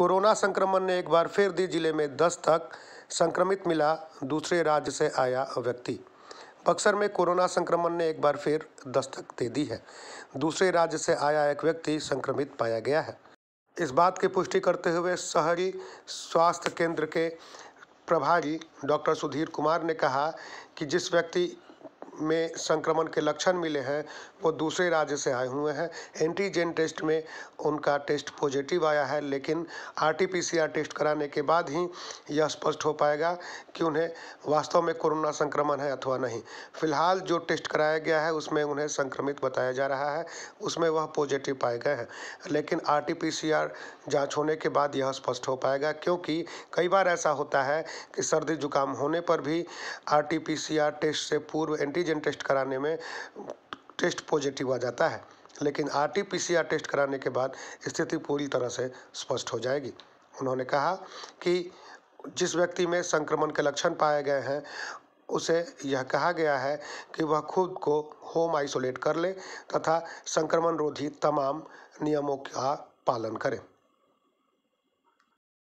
corona संक्रमण ने एक बार फिर दी जिले में दस तक संक्रमित मिला दूसरे राज्य से आया व्यक्ति बक्सर में कोरोना संक्रमण ने एक बार फिर दस्तक दे दी है दूसरे राज्य से आया एक व्यक्ति संक्रमित पाया गया है इस बात की पुष्टि करते हुए शहरी स्वास्थ्य केंद्र के प्रभारी डॉक्टर सुधीर कुमार ने कहा कि जिस व्यक्ति में संक्रमण के लक्षण मिले हैं वो दूसरे राज्य से आए हुए हैं एंटीजन टेस्ट में उनका टेस्ट पॉजिटिव आया है लेकिन आरटीपीसीआर टेस्ट कराने के बाद ही यह स्पष्ट हो पाएगा कि उन्हें वास्तव में कोरोना संक्रमण है अथवा नहीं फिलहाल जो टेस्ट कराया गया है उसमें उन्हें संक्रमित बताया जा रहा है उसमें वह पॉजिटिव पाए गए हैं लेकिन आर टी जांच होने के बाद यह स्पष्ट हो पाएगा क्योंकि कई बार ऐसा होता है कि सर्दी जुकाम होने पर भी आर टी टेस्ट से पूर्व एंटीजन एंटीजन टेस्ट कराने में टेस्ट पॉजिटिव आ जाता है लेकिन आरटीपीसीआर टेस्ट कराने के बाद स्थिति पूरी तरह से स्पष्ट हो जाएगी उन्होंने कहा कि जिस व्यक्ति में संक्रमण के लक्षण पाए गए हैं उसे यह कहा गया है कि वह खुद को होम आइसोलेट कर ले तथा संक्रमण रोधी तमाम नियमों का पालन करें